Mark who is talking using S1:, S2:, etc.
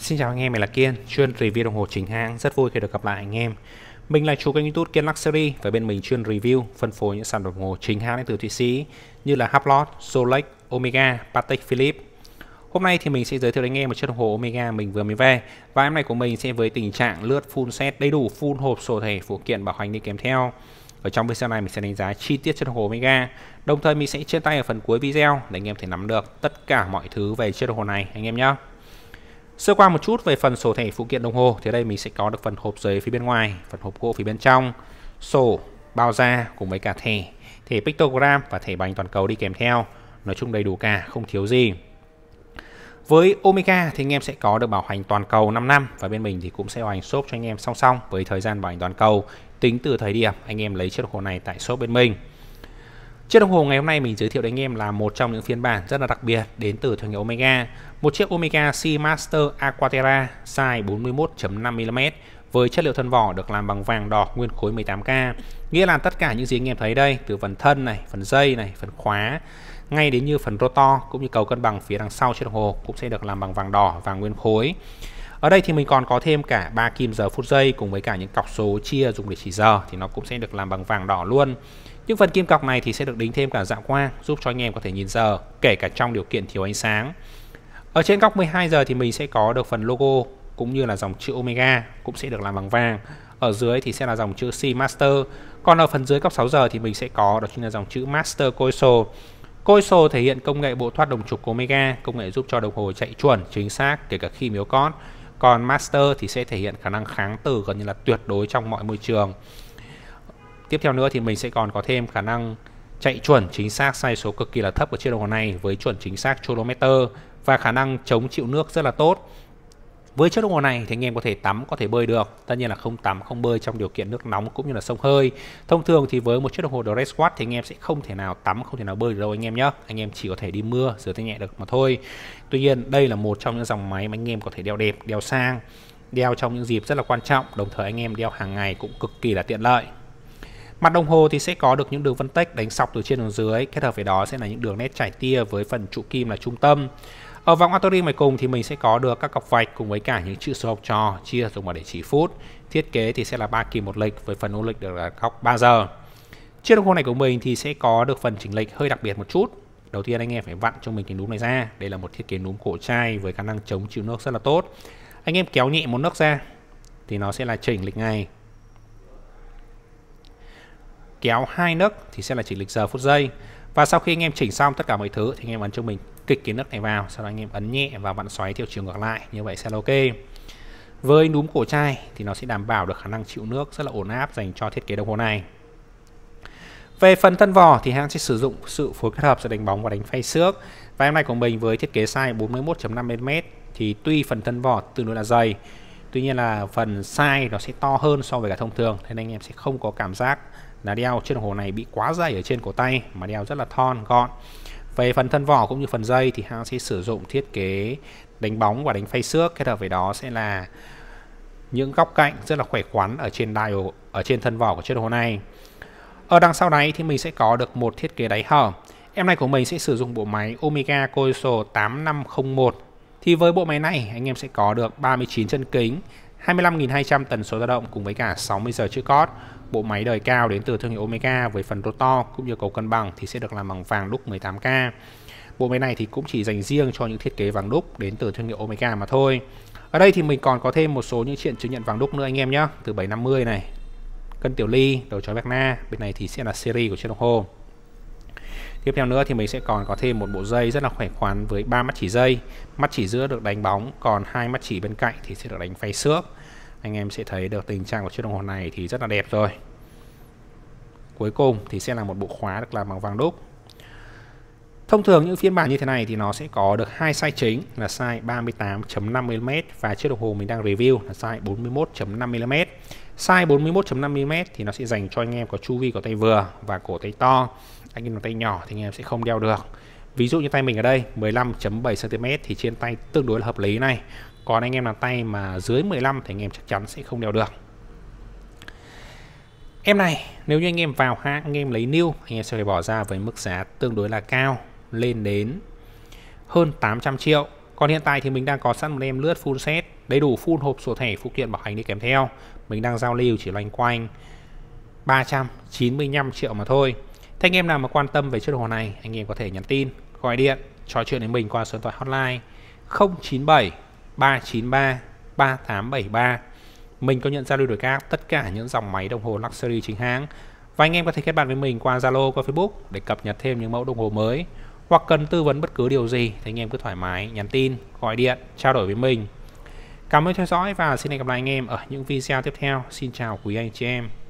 S1: Xin chào anh em, mình là Kiên, chuyên review đồng hồ chính hãng. Rất vui khi được gặp lại anh em. Mình là chủ kênh YouTube Kiên Luxury và bên mình chuyên review, phân phối những sản phẩm đồng hồ chính hãng đến từ Thụy Sĩ như là Hublot, Rolex, Omega, Patek Philippe. Hôm nay thì mình sẽ giới thiệu đến anh em một chiếc đồng hồ Omega mình vừa mới về và em này của mình sẽ với tình trạng lướt full set đầy đủ full hộp sổ thể phụ kiện bảo hành đi kèm theo. Ở trong video này mình sẽ đánh giá chi tiết chiếc đồng hồ Omega. Đồng thời mình sẽ chia tay ở phần cuối video để anh em thể nắm được tất cả mọi thứ về chiếc đồng hồ này anh em nhé. Sơ qua một chút về phần sổ thẻ phụ kiện đồng hồ thì đây mình sẽ có được phần hộp giấy phía bên ngoài, phần hộp gỗ phía bên trong, sổ, bao da cùng với cả thẻ, thẻ pictogram và thẻ bánh toàn cầu đi kèm theo. Nói chung đầy đủ cả, không thiếu gì. Với Omega thì anh em sẽ có được bảo hành toàn cầu 5 năm và bên mình thì cũng sẽ bảo hành shop cho anh em song song với thời gian bảo hành toàn cầu tính từ thời điểm anh em lấy chiếc đồng hồ này tại shop bên mình. Chiếc đồng hồ ngày hôm nay mình giới thiệu đến anh em là một trong những phiên bản rất là đặc biệt đến từ thương hiệu Omega. Một chiếc Omega Seamaster Aquaterra size 41.5mm với chất liệu thân vỏ được làm bằng vàng đỏ nguyên khối 18K. Nghĩa là tất cả những gì anh em thấy đây, từ phần thân này, phần dây này, phần khóa, ngay đến như phần rotor cũng như cầu cân bằng phía đằng sau chiếc đồng hồ cũng sẽ được làm bằng vàng đỏ, và nguyên khối. Ở đây thì mình còn có thêm cả ba kim giờ phút giây cùng với cả những cọc số chia dùng để chỉ giờ thì nó cũng sẽ được làm bằng vàng đỏ luôn. Những phần kim cọc này thì sẽ được đính thêm cả dạng quang giúp cho anh em có thể nhìn giờ, kể cả trong điều kiện thiếu ánh sáng. Ở trên góc 12 giờ thì mình sẽ có được phần logo cũng như là dòng chữ Omega cũng sẽ được làm bằng vàng. Ở dưới thì sẽ là dòng chữ C Master. Còn ở phần dưới góc 6 giờ thì mình sẽ có đó chính là dòng chữ Master coiso coiso thể hiện công nghệ bộ thoát đồng trục Omega, công nghệ giúp cho đồng hồ chạy chuẩn, chính xác kể cả khi miếu con. Còn Master thì sẽ thể hiện khả năng kháng từ gần như là tuyệt đối trong mọi môi trường tiếp theo nữa thì mình sẽ còn có thêm khả năng chạy chuẩn chính xác sai số cực kỳ là thấp của chiếc đồng hồ này với chuẩn chính xác chronometer và khả năng chống chịu nước rất là tốt với chiếc đồng hồ này thì anh em có thể tắm, có thể bơi được. Tất nhiên là không tắm, không bơi trong điều kiện nước nóng cũng như là sông hơi. Thông thường thì với một chiếc đồng hồ dress watch thì anh em sẽ không thể nào tắm, không thể nào bơi được đâu anh em nhé. Anh em chỉ có thể đi mưa, rửa tay nhẹ được mà thôi. Tuy nhiên đây là một trong những dòng máy mà anh em có thể đeo đẹp, đeo sang, đeo trong những dịp rất là quan trọng. Đồng thời anh em đeo hàng ngày cũng cực kỳ là tiện lợi. Mặt đồng hồ thì sẽ có được những đường vân tách đánh sọc từ trên xuống dưới, kết hợp với đó sẽ là những đường nét trải tia với phần trụ kim là trung tâm. Ở vòng Atori ngoài cùng thì mình sẽ có được các cọc vạch cùng với cả những chữ số học trò chia dùng vào để chỉ phút. Thiết kế thì sẽ là ba kỳ một lịch với phần ô lịch được là góc 3 giờ. Chiếc đồng hồ này của mình thì sẽ có được phần chỉnh lệch hơi đặc biệt một chút. Đầu tiên anh em phải vặn cho mình cái núm này ra. Đây là một thiết kế núm cổ chai với khả năng chống chịu nước rất là tốt. Anh em kéo nhẹ một nước ra thì nó sẽ là chỉnh lịch ngày kéo hai nấc thì sẽ là chỉnh lịch giờ phút giây và sau khi anh em chỉnh xong tất cả mọi thứ thì anh em ấn cho mình kịch cái nấc này vào sau đó anh em ấn nhẹ và vặn xoáy theo chiều ngược lại như vậy sẽ là ok với núm cổ chai thì nó sẽ đảm bảo được khả năng chịu nước rất là ổn áp dành cho thiết kế đồng hồ này về phần thân vỏ thì hãng sẽ sử dụng sự phối kết hợp giữa đánh bóng và đánh phay xước và em này của mình với thiết kế size 41.5mm thì tuy phần thân vỏ tương đối là dày tuy nhiên là phần size nó sẽ to hơn so với cả thông thường nên anh em sẽ không có cảm giác là đeo chiếc đồng hồ này bị quá dày ở trên cổ tay mà đeo rất là thon gọn về phần thân vỏ cũng như phần dây thì hãng sẽ sử dụng thiết kế đánh bóng và đánh phay xước kết hợp với đó sẽ là những góc cạnh rất là khỏe khoắn ở trên dial ở trên thân vỏ của chiếc đồng hồ này ở đằng sau đáy thì mình sẽ có được một thiết kế đáy hở em này của mình sẽ sử dụng bộ máy Omega coiso 8501 thì với bộ máy này anh em sẽ có được 39 chân kính, 25.200 tần số dao động cùng với cả 60 giờ chữ cót. Bộ máy đời cao đến từ thương hiệu Omega với phần rotor cũng như cầu cân bằng thì sẽ được làm bằng vàng đúc 18K. Bộ máy này thì cũng chỉ dành riêng cho những thiết kế vàng đúc đến từ thương hiệu Omega mà thôi. Ở đây thì mình còn có thêm một số những chuyện chứng nhận vàng đúc nữa anh em nhé. Từ 750 này, cân tiểu ly, đầu chói Vecna, bên này thì sẽ là series của chiếc đồng hồ tiếp theo nữa thì mình sẽ còn có thêm một bộ dây rất là khỏe khoắn với ba mắt chỉ dây mắt chỉ giữa được đánh bóng còn hai mắt chỉ bên cạnh thì sẽ được đánh phay xước anh em sẽ thấy được tình trạng của chiếc đồng hồ này thì rất là đẹp rồi cuối cùng thì sẽ là một bộ khóa được làm bằng vàng đúc Thông thường những phiên bản như thế này thì nó sẽ có được hai size chính là size 38.5mm và chiếc đồng hồ mình đang review là size 41.5mm. Size 41.5mm thì nó sẽ dành cho anh em có chu vi của tay vừa và cổ tay to. Anh em có tay nhỏ thì anh em sẽ không đeo được. Ví dụ như tay mình ở đây 15.7cm thì trên tay tương đối là hợp lý này. Còn anh em làm tay mà dưới 15 thì anh em chắc chắn sẽ không đeo được. Em này, nếu như anh em vào hãng anh em lấy new, anh em sẽ phải bỏ ra với mức giá tương đối là cao lên đến hơn 800 triệu. Còn hiện tại thì mình đang có sẵn một em lướt full set, đầy đủ full hộp sổ thẻ phụ kiện bảo hành đi kèm theo. Mình đang giao lưu chỉ loanh quanh 395 triệu mà thôi. Thế anh em nào mà quan tâm về chiếc đồng hồ này, anh em có thể nhắn tin, gọi điện, trò chuyện đến mình qua số điện thoại hotline 097 393 3873. Mình có nhận giao lưu đổi các tất cả những dòng máy đồng hồ luxury chính hãng. Và anh em có thể kết bạn với mình qua Zalo, qua Facebook để cập nhật thêm những mẫu đồng hồ mới hoặc cần tư vấn bất cứ điều gì thì anh em cứ thoải mái nhắn tin, gọi điện, trao đổi với mình. Cảm ơn theo dõi và xin hẹn gặp lại anh em ở những video tiếp theo. Xin chào quý anh chị em.